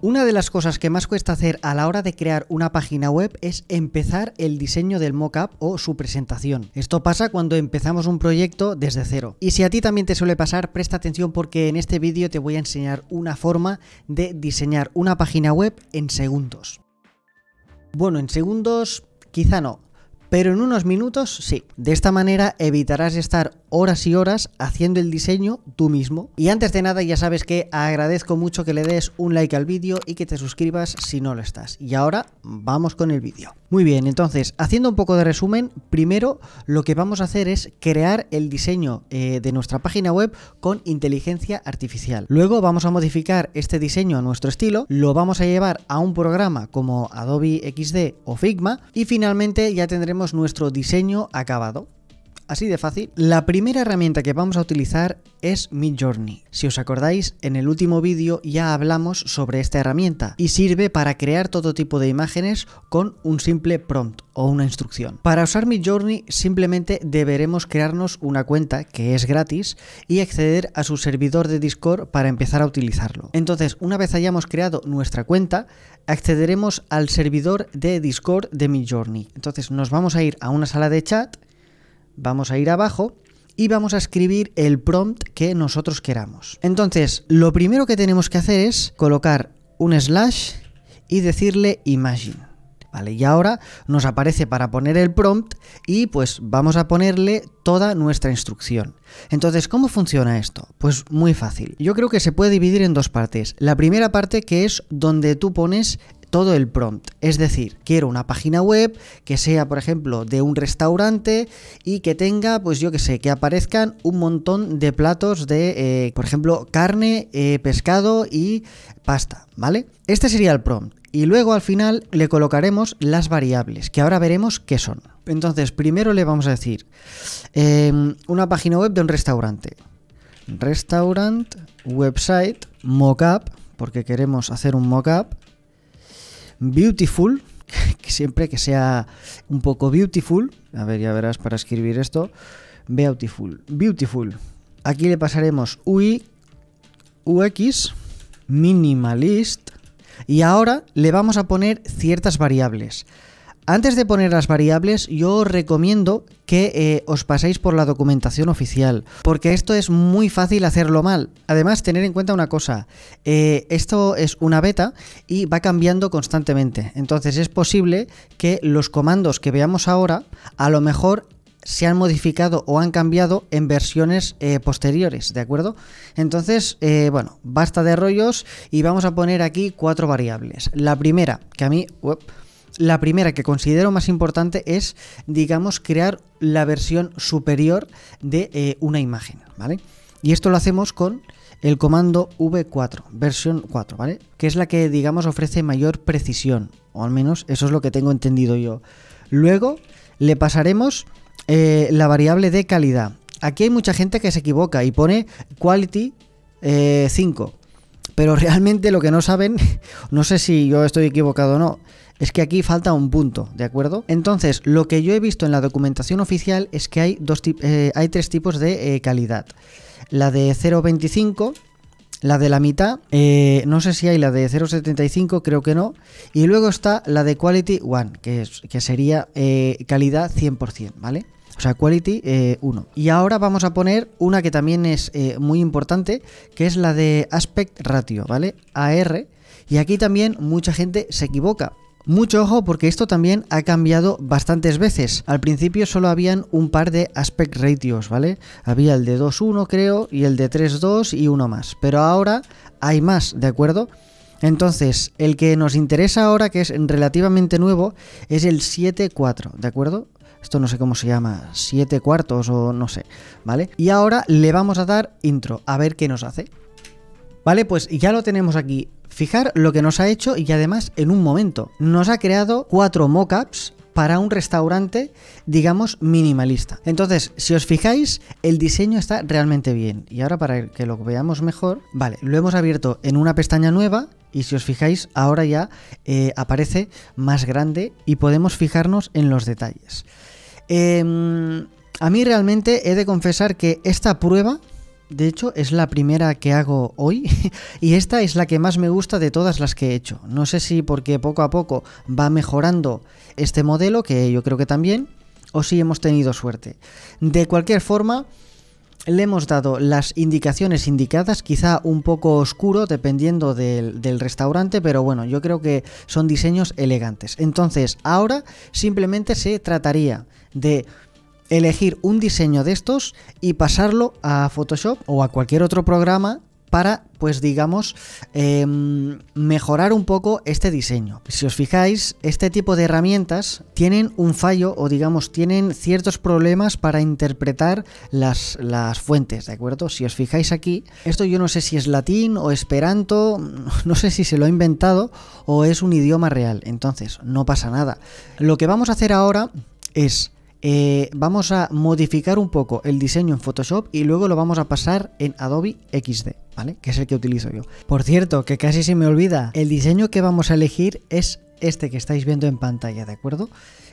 Una de las cosas que más cuesta hacer a la hora de crear una página web es empezar el diseño del mockup o su presentación. Esto pasa cuando empezamos un proyecto desde cero. Y si a ti también te suele pasar, presta atención porque en este vídeo te voy a enseñar una forma de diseñar una página web en segundos. Bueno, en segundos quizá no, pero en unos minutos sí. De esta manera evitarás estar horas y horas haciendo el diseño tú mismo. Y antes de nada ya sabes que agradezco mucho que le des un like al vídeo y que te suscribas si no lo estás. Y ahora vamos con el vídeo. Muy bien, entonces, haciendo un poco de resumen, primero lo que vamos a hacer es crear el diseño eh, de nuestra página web con inteligencia artificial. Luego vamos a modificar este diseño a nuestro estilo, lo vamos a llevar a un programa como Adobe XD o Figma y finalmente ya tendremos nuestro diseño acabado. Así de fácil. La primera herramienta que vamos a utilizar es Midjourney. Si os acordáis, en el último vídeo ya hablamos sobre esta herramienta y sirve para crear todo tipo de imágenes con un simple prompt o una instrucción. Para usar Midjourney simplemente deberemos crearnos una cuenta que es gratis y acceder a su servidor de Discord para empezar a utilizarlo. Entonces, una vez hayamos creado nuestra cuenta, accederemos al servidor de Discord de Midjourney. Entonces, nos vamos a ir a una sala de chat vamos a ir abajo y vamos a escribir el prompt que nosotros queramos. Entonces, lo primero que tenemos que hacer es colocar un slash y decirle imagine. Vale, y ahora nos aparece para poner el prompt y pues vamos a ponerle toda nuestra instrucción. Entonces, ¿cómo funciona esto? Pues muy fácil. Yo creo que se puede dividir en dos partes. La primera parte que es donde tú pones todo el prompt. Es decir, quiero una página web que sea, por ejemplo, de un restaurante y que tenga, pues yo que sé, que aparezcan un montón de platos de, eh, por ejemplo, carne, eh, pescado y pasta, ¿vale? Este sería el prompt. Y luego al final le colocaremos las variables, que ahora veremos qué son. Entonces, primero le vamos a decir em, una página web de un restaurante. Restaurant, website, mockup, porque queremos hacer un mockup Beautiful, que siempre que sea un poco beautiful, a ver, ya verás para escribir esto, beautiful, beautiful. Aquí le pasaremos UI, UX, minimalist, y ahora le vamos a poner ciertas variables. Antes de poner las variables, yo os recomiendo que eh, os paséis por la documentación oficial, porque esto es muy fácil hacerlo mal. Además, tener en cuenta una cosa, eh, esto es una beta y va cambiando constantemente, entonces es posible que los comandos que veamos ahora a lo mejor se han modificado o han cambiado en versiones eh, posteriores, ¿de acuerdo? Entonces, bueno, basta de rollos y vamos a poner aquí cuatro variables. La primera, que a mí... La primera que considero más importante es, digamos, crear la versión superior de eh, una imagen, ¿vale? Y esto lo hacemos con el comando v4, versión 4, ¿vale? Que es la que, digamos, ofrece mayor precisión, o al menos eso es lo que tengo entendido yo. Luego le pasaremos eh, la variable de calidad. Aquí hay mucha gente que se equivoca y pone quality 5, eh, pero realmente lo que no saben, no sé si yo estoy equivocado o no, es que aquí falta un punto, ¿de acuerdo? Entonces, lo que yo he visto en la documentación oficial es que hay, dos eh, hay tres tipos de eh, calidad. La de 0.25, la de la mitad, eh, no sé si hay la de 0.75, creo que no. Y luego está la de Quality 1, que, es, que sería calidad 100%, ¿vale? O sea, Quality 1. y ahora vamos a poner una que también es muy importante, que es la de Aspect Ratio, ¿vale? AR. Y aquí también mucha gente se equivoca. Mucho ojo porque esto también ha cambiado bastantes veces. Al principio solo habían un par de aspect ratios, ¿vale? Había el de 2.1 creo y el de 3.2 y uno más. Pero ahora hay más, ¿de acuerdo? Entonces, el que nos interesa ahora, que es relativamente nuevo, es el 7.4, ¿de acuerdo? Esto no sé cómo se llama, 7 cuartos o no sé, ¿vale? Y ahora le vamos a dar intro, a ver qué nos hace. Vale, pues ya lo tenemos aquí Fijar lo que nos ha hecho y además en un momento. Nos ha creado cuatro mockups para un restaurante, digamos, minimalista. Entonces, si os fijáis, el diseño está realmente bien. Y ahora para que lo veamos mejor, vale, lo hemos abierto en una pestaña nueva y si os fijáis, ahora ya eh, aparece más grande y podemos fijarnos en los detalles. Em, a mí realmente he de confesar que esta prueba de hecho, es la primera que hago hoy y esta es la que más me gusta de todas las que he hecho. No sé si porque poco a poco va mejorando este modelo, que yo creo que también, o si hemos tenido suerte. De cualquier forma, le hemos dado las indicaciones indicadas, quizá un poco oscuro dependiendo del, del, restaurante, pero bueno, yo creo que son diseños elegantes. Entonces, ahora simplemente se trataría de elegir un diseño de estos y pasarlo a Photoshop o a cualquier otro programa para, pues digamos, em, mejorar un poco este diseño. Si os fijáis, este tipo de herramientas tienen un fallo o, digamos, tienen ciertos problemas para interpretar las, las fuentes, ¿de acuerdo? Si os fijáis aquí, esto yo no sé si es latín o esperanto, no sé si se lo ha inventado o es un idioma real, entonces no pasa nada. Lo que vamos a hacer ahora es eh, vamos a modificar un poco el diseño en Photoshop y luego lo vamos a pasar en Adobe XD, ¿vale? Que es el que utilizo yo. Por cierto, que casi se me olvida, el diseño que vamos a elegir es este que estáis viendo en pantalla, ¿de acuerdo?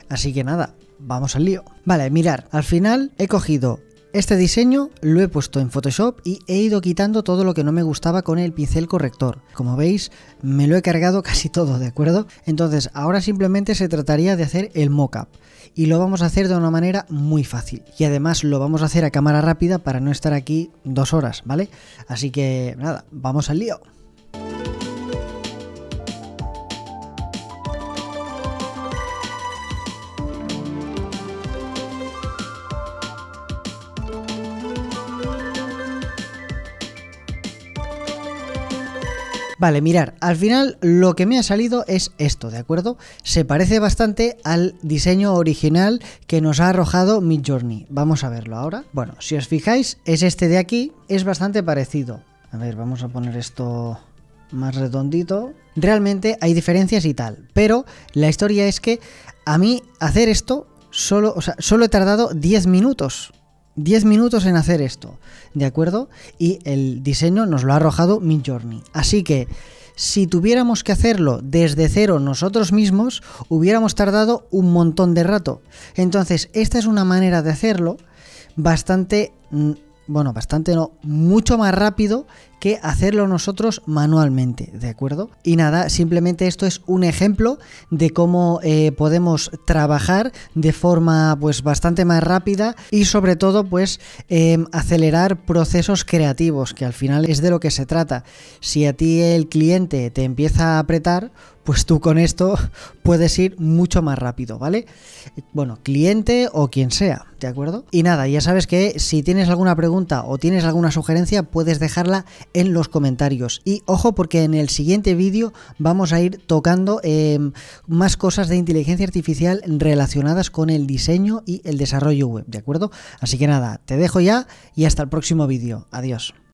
Así que nada, vamos al lío. Vale, mirar, al final he cogido este diseño lo he puesto en Photoshop y he ido quitando todo lo que no me gustaba con el pincel corrector. Como veis, me lo he cargado casi todo, ¿de acuerdo? Entonces, ahora simplemente se trataría de hacer el mock-up y lo vamos a hacer de una manera muy fácil. Y además lo vamos a hacer a cámara rápida para no estar aquí dos horas, ¿vale? Así que nada, vamos al lío. Vale, mirar, al final lo que me ha salido es esto, ¿de acuerdo? Se parece bastante al diseño original que nos ha arrojado Midjourney. Vamos a verlo ahora. Bueno, si os fijáis, es este de aquí, es bastante parecido. A ver, vamos a poner esto más redondito. Realmente hay diferencias y tal, pero la historia es que a mí hacer esto solo, solo he tardado 10 minutos. 10 minutos en hacer esto, ¿de acuerdo? Y el diseño nos lo ha arrojado Midjourney. Así que si tuviéramos que hacerlo desde cero nosotros mismos, hubiéramos tardado un montón de rato. Entonces, esta es una manera de hacerlo bastante mm, bueno, bastante no, mucho más rápido que hacerlo nosotros manualmente, ¿de acuerdo? Y nada, simplemente esto es un ejemplo de cómo eh, podemos trabajar de forma pues bastante más rápida y sobre todo pues eh, acelerar procesos creativos, que al final es de lo que se trata. Si a ti el cliente te empieza a apretar, pues tú con esto puedes ir mucho más rápido, ¿vale? Bueno, cliente o quien sea, ¿de acuerdo? Y nada, ya sabes que si tienes alguna pregunta o tienes alguna sugerencia, puedes dejarla en los comentarios. Y ojo, porque en el siguiente vídeo vamos a ir tocando em, más cosas de inteligencia artificial relacionadas con el diseño y el desarrollo web, ¿de acuerdo? Así que nada, te dejo ya y hasta el próximo vídeo. Adiós.